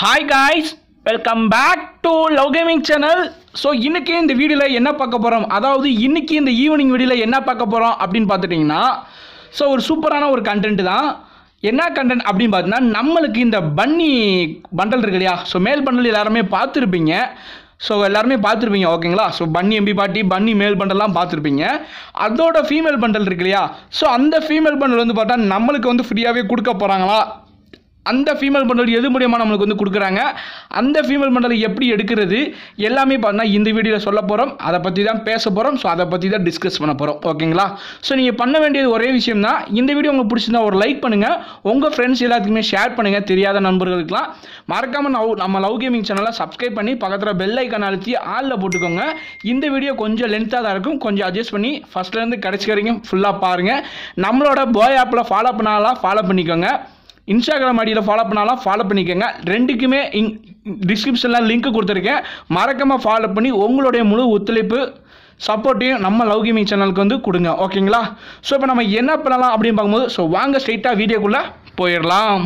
hi guys welcome back to love gaming channel so இன்றைக்கே இந்த வீடியோவில் என்ன பார்க்க போகிறோம் அதாவது இன்றைக்கி இந்த ஈவினிங் வீடியோவில் என்ன பார்க்க போகிறோம் அப்படின்னு பார்த்துட்டிங்கன்னா ஸோ ஒரு சூப்பரான ஒரு கண்டென்ட் தான் என்ன கண்டென்ட் அப்படின்னு பார்த்தீங்கன்னா நம்மளுக்கு இந்த பன்னி பண்டல் இருக்கு இல்லையா ஸோ மேல் பண்டல் எல்லாருமே பார்த்துருப்பீங்க ஸோ எல்லாருமே பார்த்துருப்பீங்க ஓகேங்களா ஸோ பன்னி எம்பி பாட்டி பன்னி மேல் பண்டல்லாம் பார்த்துருப்பீங்க அதோட ஃபீமேல் பண்டல் இருக்கு இல்லையா ஸோ அந்த ஃபீமேல் பண்டல் வந்து பார்த்தா நம்மளுக்கு வந்து ஃப்ரீயாகவே கொடுக்க போகிறாங்களா அந்த ஃபீமேல் மண்டல் எது மூலியமாக நம்மளுக்கு வந்து கொடுக்குறாங்க அந்த ஃபீமேல் மண்டலை எப்படி எடுக்கிறது எல்லாமே பார்த்தா இந்த வீடியோவில் சொல்ல போகிறோம் அதை பற்றி தான் பேச போகிறோம் ஸோ அதை பற்றி தான் டிஸ்கஸ் பண்ண போகிறோம் ஓகேங்களா ஸோ நீங்கள் பண்ண வேண்டியது ஒரே விஷயம் தான் இந்த வீடியோ உங்களுக்கு பிடிச்சிருந்தா ஒரு லைக் பண்ணுங்கள் உங்கள் ஃப்ரெண்ட்ஸ் எல்லாத்துக்குமே ஷேர் பண்ணுங்கள் தெரியாத நண்பர்களுக்கெலாம் மறக்காமல் நவ் நம்ம லவ் கேமிங் சேனலை சப்ஸ்கிரைப் பண்ணி பக்கத்தில் பெல் ஐக்கன் அழுத்தி ஆளில் போட்டுக்கோங்க இந்த வீடியோ கொஞ்சம் லென்த்தாக தான் இருக்கும் கொஞ்சம் அட்ஜஸ்ட் பண்ணி ஃபஸ்ட்லேருந்து கிடச்சிக்கிறீங்க வரைக்கும் ஃபுல்லாக பாருங்கள் நம்மளோட பாய் ஆப்பில் ஃபாலோ பண்ணாலாம் ஃபாலோ பண்ணிக்கோங்க இன்ஸ்டாகிராம் ஐடியில் ஃபாலோ பண்ணாலும் ஃபாலோ பண்ணிக்கோங்க ரெண்டுக்குமே இங் டிஸ்கிரிப்ஷனில் லிங்க் கொடுத்துருக்கேன் மறக்காமல் ஃபாலோ பண்ணி உங்களுடைய முழு ஒத்துழைப்பு சப்போர்ட்டையும் நம்ம லவ் கேமிங் சேனலுக்கு வந்து கொடுங்க ஓகேங்களா ஸோ இப்போ நம்ம என்ன பண்ணலாம் அப்படின்னு பார்க்கும்போது ஸோ வாங்க ஸ்ட்ரைட்டாக வீடியோக்குள்ளே போயிடலாம்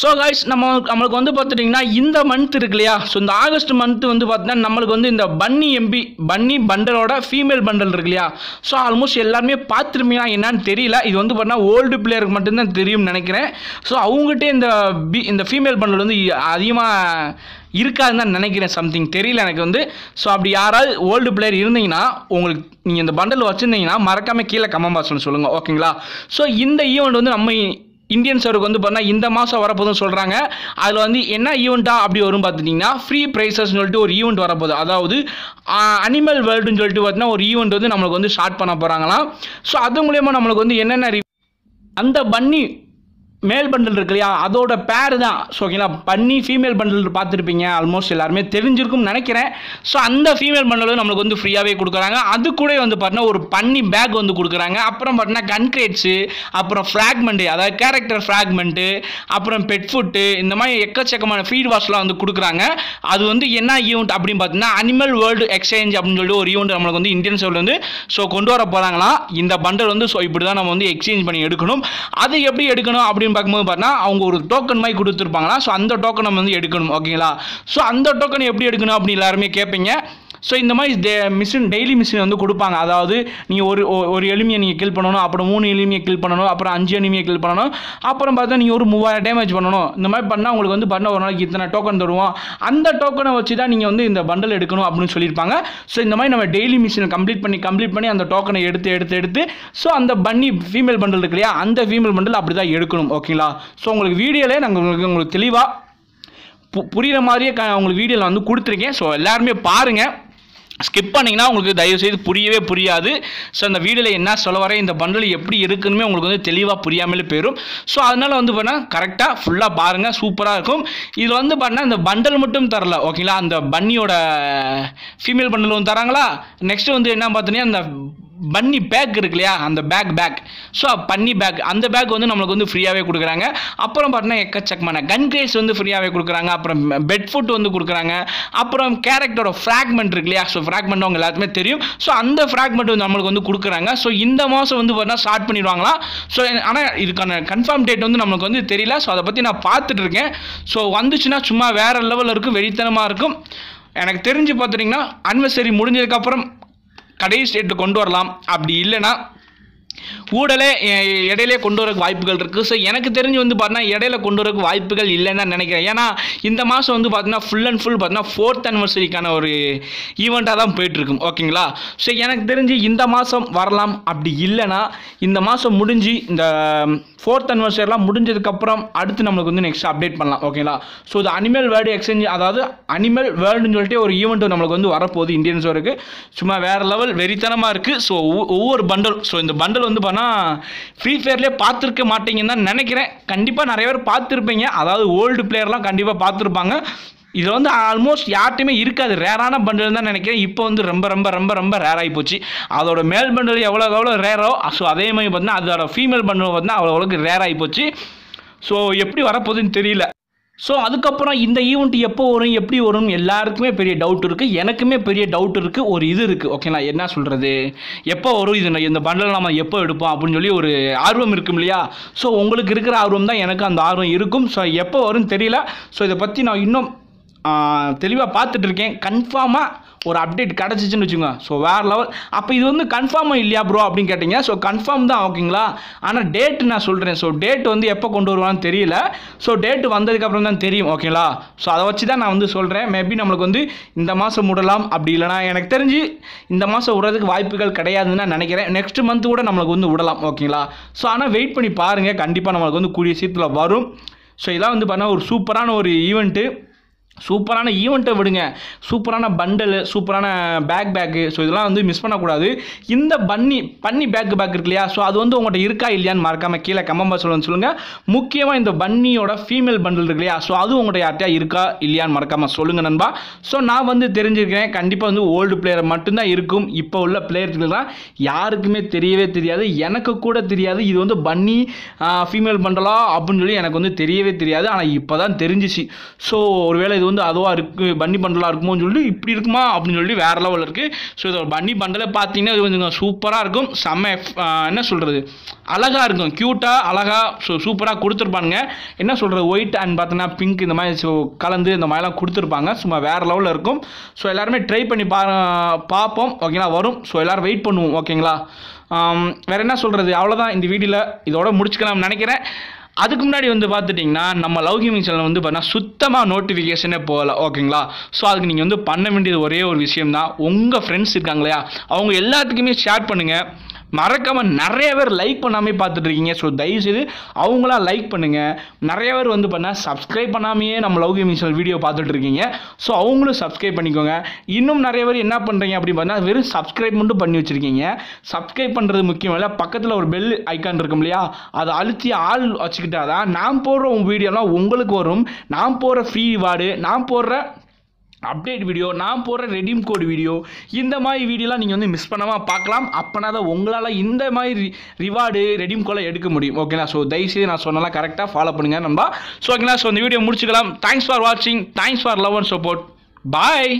ஸோ கைஸ் நம்ம நம்மளுக்கு வந்து பார்த்துட்டிங்கன்னா இந்த மந்த் இருக்கு இல்லையா ஸோ இந்த ஆகஸ்ட் மந்த் வந்து பார்த்தீங்கன்னா நம்மளுக்கு வந்து இந்த பன்னி எம்பி பன்னி பண்டலோட ஃபீமேல் பண்டல் இருக்கு இல்லையா ஸோ ஆல்மோஸ்ட் எல்லாருமே பார்த்துருப்பீங்கன்னா என்னன்னு தெரியல இது வந்து பார்த்தீங்கன்னா ஓல்டு பிளேயருக்கு மட்டும்தான் தெரியும்னு நினைக்கிறேன் ஸோ அவங்ககிட்ட இந்த பி இந்த ஃபீமேல் பண்டல் வந்து அதிகமாக இருக்காதுன்னு தான் நினைக்கிறேன் சம்திங் தெரியல எனக்கு வந்து ஸோ அப்படி யாராவது ஓல்டு பிளேயர் இருந்தீங்கன்னா உங்களுக்கு நீங்கள் இந்த பண்டல் வச்சுருந்தீங்கன்னா மறக்காமல் கீழே கமெண்ட் சொல்லுங்கள் ஓகேங்களா ஸோ இந்த ஈவெண்ட் வந்து நம்ம இந்தியன் சர்வுக்கு வந்து பார்த்தீங்கன்னா இந்த மாதம் வரப்போதுன்னு சொல்கிறாங்க அதில் வந்து என்ன ஈவெண்ட்டாக அப்படி வரும் பார்த்துட்டிங்கன்னா ஃப்ரீ ப்ரைஸஸ்னு சொல்லிட்டு ஒரு ஈவெண்ட் வரப்போகுது அதாவது அனிமல் வேர்ல்டுன்னு சொல்லிட்டு பார்த்தீங்கன்னா ஒரு ஈவெண்ட் வந்து நம்மளுக்கு வந்து ஸ்டார்ட் பண்ண போகிறாங்களாம் ஸோ அது மூலயமா நம்மளுக்கு வந்து என்னென்ன அந்த பன்னி மேல் பண்டல் இருக்கு இல்லையா அதோட பேர் தான் ஸோ ஓகேங்களா பன்னி ஃபீமேல் பண்டல் பார்த்துருப்பீங்க ஆல்மோஸ்ட் எல்லாருமே தெரிஞ்சிருக்கும்னு நினைக்கிறேன் ஸோ அந்த ஃபீமேல் பண்டல் நம்மளுக்கு வந்து ஃப்ரீயாகவே கொடுக்குறாங்க அது கூட வந்து பார்த்தீங்கன்னா ஒரு பன்னி பேக் வந்து கொடுக்குறாங்க அப்புறம் பார்த்தீங்கன்னா கன்க்ரேட்ஸு அப்புறம் ஃப்ராக்மெண்ட்டு அதாவது கேரக்டர் ஃப்ராக்மெண்ட்டு அப்புறம் பெட் ஃபுட்டு இந்த மாதிரி எக்கச்சக்கமான ஃபீட் வாஷ்லாம் வந்து கொடுக்குறாங்க அது வந்து என்ன ஈவெண்ட் அப்படின்னு பார்த்தீங்கன்னா அனிமல் வேர்ல்டு எக்ஸ்சேஞ்ச் அப்படின்னு சொல்லிட்டு ஒரு ஈவெண்ட் நம்மளுக்கு வந்து இந்தியன் சைடில் வந்து ஸோ கொண்டு வர போகிறாங்களா இந்த பண்டல் வந்து ஸோ இப்படி தான் நம்ம வந்து எக்ஸ்சேஞ்ச் பண்ணி எடுக்கணும் அது எப்படி எடுக்கணும் அப்படி அப்படின்னு பார்க்கும்போது பார்த்தா அவங்க ஒரு டோக்கன் மாதிரி கொடுத்துருப்பாங்களா ஸோ அந்த டோக்கன் நம்ம வந்து எடுக்கணும் ஓகேங்களா ஸோ அந்த டோக்கன் எப்படி எடுக்கணும் அப்படின்னு எல்லாருமே கேட்பீங்க ஸோ இந்த மாதிரி டே மிஷின் டெய்லி மிஷின் வந்து கொடுப்பாங்க அதாவது நீங்கள் ஒரு ஒரு எளிமையை நீங்கள் கில் பண்ணணும் அப்புறம் மூணு எளிமையை கில் பண்ணணும் அப்புறம் அஞ்சு எளிமையை கில் பண்ணணும் அப்புறம் பார்த்தா நீங்கள் ஒரு மூவாயிரம் டேமேஜ் பண்ணணும் இந்த மாதிரி பண்ணால் உங்களுக்கு வந்து பண்ண ஒரு நாளைக்கு இத்தனை டோக்கன் தருவோம் அந்த டோக்கனை வச்சு தான் நீங்கள் வந்து இந்த பண்டல் எடுக்கணும் அப்படின்னு சொல்லியிருப்பாங்க ஸோ இந்த மாதிரி நம்ம டெய்லி மிஷினை கம்ப்ளீட் பண்ணி கம்ப்ளீட் பண்ணி அந்த டோக்கனை எடுத்து எடுத்து எடுத்து ஸோ அந்த பண்ணி ஃபீமேல் பண்டல் இருக்கு இல்லையா அந்த ஃபீமேல் பண்டல் அப்படி தான் எடுக்கணும் ஓகேங்களா ஸோ உங்களுக்கு வீடியோவில் நாங்கள் உங்களுக்கு உங்களுக்கு தெளிவாக புரிகிற மாதிரியே க உங்களுக்கு வீடியோவில் வந்து கொடுத்துருக்கேன் ஸோ எல்லாருமே பாருங்கள் ஸ்கிப் பண்ணிங்கன்னா உங்களுக்கு தயவுசெய்து புரியவே புரியாது ஸோ அந்த வீடியோவில் என்ன சொல்ல வரேன் இந்த பண்டில் எப்படி இருக்குன்னு உங்களுக்கு வந்து தெளிவாக புரியாமல் போயிடும் ஸோ அதனால் வந்து பார்த்தா கரெக்டாக ஃபுல்லாக பாருங்கள் சூப்பராக இருக்கும் இதில் வந்து பார்த்தா இந்த பண்டல் மட்டும் தரல ஓகேங்களா அந்த பன்னியோட ஃபீமேல் பண்டலும் தராங்களா நெக்ஸ்ட்டு வந்து என்ன பார்த்தீங்கன்னா அந்த பன்னி பேக் இருக்கு இல்லையா அந்த pack pack so bunny pack அந்த பேக் வந்து நம்மளுக்கு வந்து ஃப்ரீயாகவே கொடுக்குறாங்க அப்புறம் பார்த்தீங்கன்னா எக்கச்சக்கமான கன் கிரேஸ் வந்து ஃப்ரீயாகவே கொடுக்குறாங்க அப்புறம் பெட் ஃபுட் வந்து கொடுக்குறாங்க அப்புறம் கேரக்டரோட ஃப்ராக்மெண்ட் இருக்கு இல்லையா ஸோ ஃப்ராக்மெண்ட் அவங்க எல்லாத்துமே தெரியும் ஸோ அந்த ஃப்ராக்மெண்ட் வந்து நம்மளுக்கு வந்து கொடுக்குறாங்க ஸோ இந்த மாதம் வந்து பார்த்தீங்கன்னா ஸ்டார்ட் பண்ணிடுவாங்களா ஸோ ஆனால் இதுக்கான கன்ஃபார்ம் டேட் வந்து நம்மளுக்கு வந்து தெரியல ஸோ அதை பற்றி நான் பார்த்துட்டு இருக்கேன் ஸோ வந்துச்சுன்னா சும்மா வேறு லெவலில் இருக்கும் வெறித்தனமாக இருக்கும் எனக்கு தெரிஞ்சு பார்த்துட்டிங்கன்னா அனிவர்சரி முடிஞ்சதுக்கப்புறம் கடைசி ஸ்டேட்டு கொண்டு வரலாம் அப்படி இல்லைன்னா ஊழலே இடையிலே கொண்டு வரக்கு வாய்ப்புகள் இருக்குது ஸோ எனக்கு தெரிஞ்சு வந்து பார்த்தீங்கன்னா இடையில கொண்டு வரக்கு வாய்ப்புகள் இல்லைன்னு தான் நினைக்கிறேன் ஏன்னா இந்த மாதம் வந்து பார்த்தீங்கன்னா ஃபுல் அண்ட் ஃபுல் பார்த்தீங்கன்னா ஃபோர்த் அனிவர்சரிக்கான ஒரு ஈவெண்ட்டாக தான் போயிட்டுருக்கும் ஓகேங்களா ஸோ எனக்கு தெரிஞ்சு இந்த மாதம் வரலாம் அப்படி இல்லைன்னா இந்த மாதம் முடிஞ்சு இந்த ஃபோர்த் அனிவர்சரிலாம் முடிஞ்சதுக்கப்புறம் அடுத்து நம்மளுக்கு வந்து நெக்ஸ்ட் அப்டேட் பண்ணலாம் ஓகேங்களா ஸோ இது அனிமல் வேர்ல்டு எக்ஸ்சேஞ்ச் அதாவது அனிமல் வேர்ல்டுன்னு சொல்லிட்டு ஒரு ஈவெண்ட் நம்மளுக்கு வந்து வரப்போகுது இந்தியன்ஸ் வரைக்கும் சும்மா வேறு லெவல் வெறித்தனமாக இருக்குது ஸோ ஒவ்வொரு பண்டல் ஸோ இந்த பண்டல் வந்து பார்த்தீங்கன்னா ஆனால் ஃப்ரீ ஃபயர்லேயே பார்த்துருக்க மாட்டீங்கன்னு தான் நினைக்கிறேன் கண்டிப்பாக நிறைய பேர் பார்த்துருப்பீங்க அதாவது ஓல்டு பிளேயர்லாம் கண்டிப்பாக பார்த்துருப்பாங்க இதில் வந்து ஆல்மோஸ்ட் யார்ட்டையுமே இருக்காது ரேரான பண்டில் தான் நினைக்கிறேன் இப்போ வந்து ரொம்ப ரொம்ப ரொம்ப ரொம்ப ரேராகி போச்சு அதோட மேல் பண்டில் எவ்வளோ எவ்வளோ ரேரோ ஸோ அதே மாதிரி பார்த்தீங்கன்னா அதோட ஃபீமேல் பண்டில் பார்த்தீங்கன்னா அவ்வளோ அவ்வளோக்கு ரேராகி போச்சு ஸோ எப்படி வரப்போகுதுன்னு தெரியல ஸோ அதுக்கப்புறம் இந்த ஈவெண்ட் எப்போ வரும் எப்படி வரும் எல்லாருக்குமே பெரிய டவுட் இருக்குது எனக்குமே பெரிய டவுட் இருக்குது ஒரு இது இருக்குது ஓகேங்களா என்ன சொல்கிறது எப்போ வரும் இது இந்த பண்டில் நம்ம எப்போ எடுப்போம் அப்படின்னு சொல்லி ஒரு ஆர்வம் இருக்கும் இல்லையா ஸோ உங்களுக்கு இருக்கிற ஆர்வம் தான் எனக்கு அந்த ஆர்வம் இருக்கும் ஸோ எப்போ வரும்னு தெரியல ஸோ இதை பற்றி நான் இன்னும் தெளிவாக பார்த்துட்ருக்கேன் கன்ஃபார்மாக ஒரு அப்டேட் கிடச்சிச்சுன்னு வச்சுக்கோங்க ஸோ வேறு லெவல் அப்போ இது வந்து கன்ஃபார்மாக இல்லையா ப்ரோ அப்படின்னு கேட்டிங்க ஸோ கன்ஃபார்ம் தான் ஓகேங்களா ஆனால் டேட் நான் சொல்கிறேன் ஸோ டேட் வந்து எப்போ கொண்டு வருவான்னு தெரியல ஸோ டேட் வந்ததுக்கப்புறம் தான் தெரியும் ஓகேங்களா ஸோ அதை வச்சு தான் நான் வந்து சொல்கிறேன் மேபி நம்மளுக்கு வந்து இந்த மாதம் விடலாம் அப்படி இல்லைனா எனக்கு தெரிஞ்சு இந்த மாதம் விடுறதுக்கு வாய்ப்புகள் கிடையாதுன்னு நான் நினைக்கிறேன் நெக்ஸ்ட் மந்த் கூட நம்மளுக்கு வந்து விடலாம் ஓகேங்களா ஸோ ஆனால் வெயிட் பண்ணி பாருங்கள் கண்டிப்பாக நம்மளுக்கு வந்து கூடிய சீத்தில் வரும் ஸோ இதெல்லாம் வந்து பார்த்தீங்கன்னா ஒரு சூப்பரான ஒரு ஈவெண்ட்டு சூப்பரான ஈவெண்ட்டை விடுங்க சூப்பரான பண்டலு சூப்பரான பேக் பேக்கு ஸோ இதெல்லாம் வந்து மிஸ் பண்ணக்கூடாது இந்த பன்னி பன்னி பேக் பேக் இருக்கு இல்லையா ஸோ அது வந்து உங்கள்கிட்ட இருக்கா இல்லையான்னு மறக்காமல் கீழே கம்மம்பா சொல்லுன்னு சொல்லுங்கள் முக்கியமாக இந்த பன்னியோட ஃபீமேல் பண்டில் இருக்கு இல்லையா ஸோ அது உங்கள்கிட்ட யார்ட்டையா இருக்கா இல்லையான்னு மறக்காமல் சொல்லுங்கள் நண்பா ஸோ நான் வந்து தெரிஞ்சிருக்கிறேன் கண்டிப்பாக வந்து ஓல்டு பிளேயர் மட்டும்தான் இருக்கும் இப்போ உள்ள தான் யாருக்குமே தெரியவே தெரியாது எனக்கு கூட தெரியாது இது வந்து பன்னி ஃபீமேல் பண்டலா அப்படின்னு சொல்லி எனக்கு வந்து தெரியவே தெரியாது ஆனால் இப்போ தான் தெரிஞ்சிச்சு ஸோ ஒருவேளை இது வந்து அதுவாக இருக்குது பன்னி பண்டலாக இருக்குமோ சொல்லிட்டு இப்படி இருக்குமா அப்படின்னு சொல்லிட்டு வேறு லெவலில் இருக்குது ஸோ இதோட பண்ணி பண்டலை பார்த்தீங்கன்னா இது கொஞ்சம் சூப்பராக இருக்கும் செம்ம என்ன சொல்கிறது அழகாக இருக்கும் க்யூட்டாக அழகாக ஸோ சூப்பராக கொடுத்துருப்பானுங்க என்ன சொல்கிறது ஒயிட் அண்ட் பார்த்தோன்னா பிங்க் இந்த மாதிரி ஸோ கலந்து இந்த மாதிரிலாம் கொடுத்துருப்பாங்க சும்மா வேறு லெவலில் இருக்கும் ஸோ எல்லாருமே ட்ரை பண்ணி பா பார்ப்போம் ஓகேங்களா வரும் ஸோ எல்லோரும் வெயிட் பண்ணுவோம் ஓகேங்களா வேறு என்ன சொல்கிறது அவ்வளோதான் இந்த வீடியோவில் இதோட முடிச்சுக்கலாம்னு நினைக்கிறேன் அதுக்கு முன்னாடி வந்து பார்த்துட்டிங்கன்னா நம்ம லவ் கேமிங் சேனல் வந்து பார்த்தீங்கன்னா சுத்தமாக நோட்டிஃபிகேஷனே போகல ஓகேங்களா ஸோ அதுக்கு நீங்கள் வந்து பண்ண வேண்டியது ஒரே ஒரு விஷயம் தான் உங்கள் ஃப்ரெண்ட்ஸ் இருக்காங்க இல்லையா அவங்க எல்லாத்துக்குமே ஷேர் பண்ணுங்கள் மறக்காமல் நிறைய பேர் லைக் பண்ணாமே பார்த்துட்டு இருக்கீங்க ஸோ தயவுசெய்து அவங்களாம் லைக் பண்ணுங்கள் நிறைய பேர் வந்து பண்ணால் சப்ஸ்கிரைப் பண்ணாமையே நம்ம லவ் கேமிங் சேனல் வீடியோ பார்த்துட்டு இருக்கீங்க ஸோ அவங்களும் சப்ஸ்கிரைப் பண்ணிக்கோங்க இன்னும் நிறைய பேர் என்ன பண்ணுறீங்க அப்படின்னு பார்த்தீங்கன்னா வெறும் சப்ஸ்கிரைப் மட்டும் பண்ணி வச்சுருக்கீங்க சப்ஸ்கிரைப் பண்ணுறது முக்கியம் இல்லை பக்கத்தில் ஒரு பெல் ஐக்கான் இருக்கும் இல்லையா அதை அழுத்தி ஆள் வச்சுக்கிட்டால் தான் நான் போடுற வீடியோலாம் உங்களுக்கு வரும் நான் போடுற ஃப்ரீ வார்டு நான் போடுற அப்டேட் வீடியோ நான் போடுற ரெடீம் கோடு வீடியோ இந்த மாதிரி வீடியோலாம் நீங்கள் வந்து மிஸ் பண்ணாமல் பார்க்கலாம் அப்போனா தான் உங்களால் இந்த மாதிரி ரிவார்டு ரெடீம் கோலாம் எடுக்க முடியும் ஓகேண்ணா ஸோ தயவுசெய்து நான் சொன்னலாம் கரெக்டாக ஃபாலோ பண்ணுங்க நம்ப ஸோ ஓகேண்ணா ஸோ இந்த வீடியோ முடிச்சுக்கலாம் தேங்க்ஸ் ஃபார் வாட்சிங் thanks for love and support bye